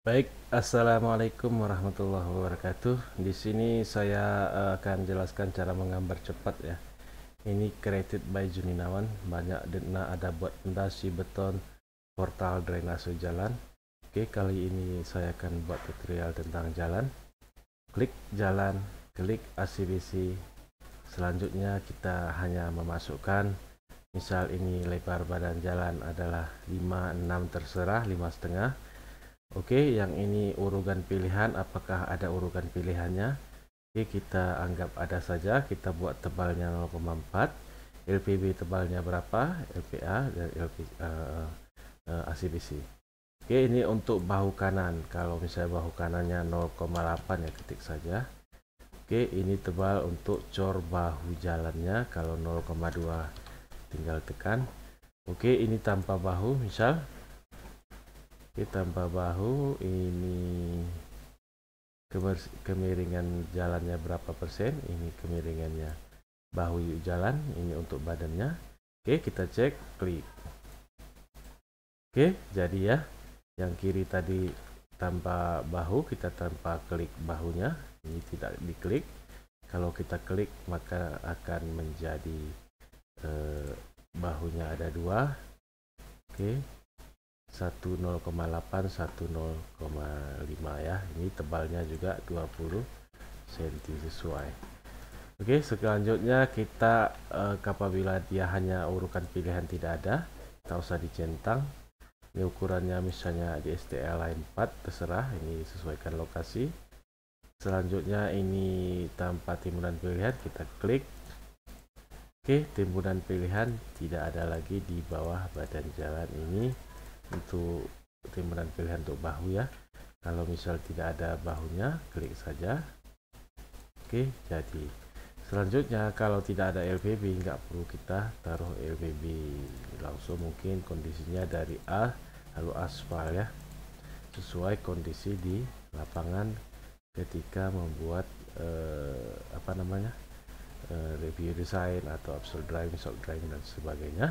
Baik, assalamualaikum warahmatullahi wabarakatuh. Di sini saya eh, akan jelaskan cara menggambar cepat ya. Ini created by Juninawan. Banyak dena ada buat pondasi beton, portal drainase jalan. Oke, kali ini saya akan buat tutorial tentang jalan. Klik jalan, klik ACBC. Selanjutnya kita hanya memasukkan misal ini lebar badan jalan adalah lima enam terserah 5 setengah Oke, yang ini urugan pilihan, apakah ada urugan pilihannya? Oke, kita anggap ada saja, kita buat tebalnya 0,4, LPB tebalnya berapa, LPA dan LP, uh, eh, uh, eh, ACBC. Oke, ini untuk bahu kanan, kalau misalnya bahu kanannya 0,8 ya ketik saja. Oke, ini tebal untuk cor bahu jalannya, kalau 0,2 tinggal tekan. Oke, ini tanpa bahu misal tanpa bahu ini kemiringan jalannya berapa persen ini kemiringannya bahu jalan ini untuk badannya oke kita cek klik oke jadi ya yang kiri tadi tanpa bahu kita tanpa klik bahunya ini tidak diklik kalau kita klik maka akan menjadi eh, bahunya ada dua oke 10,8 10,5 ya ini tebalnya juga 20 cm sesuai oke selanjutnya kita eh, apabila dia hanya urukan pilihan tidak ada tak usah dicentang ini ukurannya misalnya di STL 4 terserah ini sesuaikan lokasi selanjutnya ini tanpa timbunan pilihan kita klik oke timbunan pilihan tidak ada lagi di bawah badan jalan ini untuk dan pilihan untuk bahu ya kalau misal tidak ada bahunya klik saja oke jadi selanjutnya kalau tidak ada LVB nggak perlu kita taruh LVB langsung mungkin kondisinya dari A lalu aspal ya sesuai kondisi di lapangan ketika membuat eh, apa namanya eh, review design atau absolute driving, short driving dan sebagainya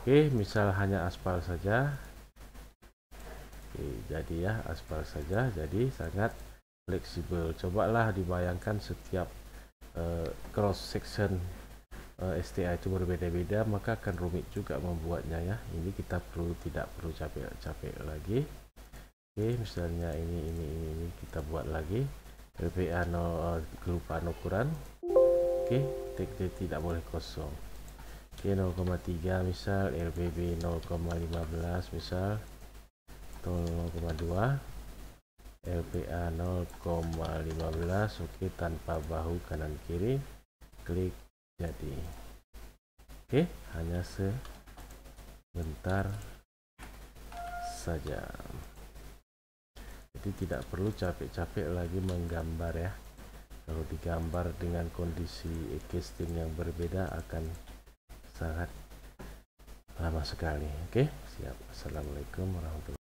oke misal hanya aspal saja Oke, jadi ya aspal saja jadi sangat fleksibel. Cobalah dibayangkan setiap uh, cross section uh, eh, STA itu berbeda-beda maka akan rumit juga membuatnya ya. Ini kita perlu tidak perlu capek-capek lagi. Oke, misalnya ini ini ini, ini kita buat lagi PPA no, uh, kelupaan ukuran. Oke, tag tidak boleh kosong. Oke, 0,3 misal, RBB 0,15 misal. 0,2 LPA 0,15 oke tanpa bahu kanan kiri klik jadi oke hanya sebentar saja jadi tidak perlu capek-capek lagi menggambar ya kalau digambar dengan kondisi existing yang berbeda akan sangat lama sekali oke siap assalamualaikum warahmatullahi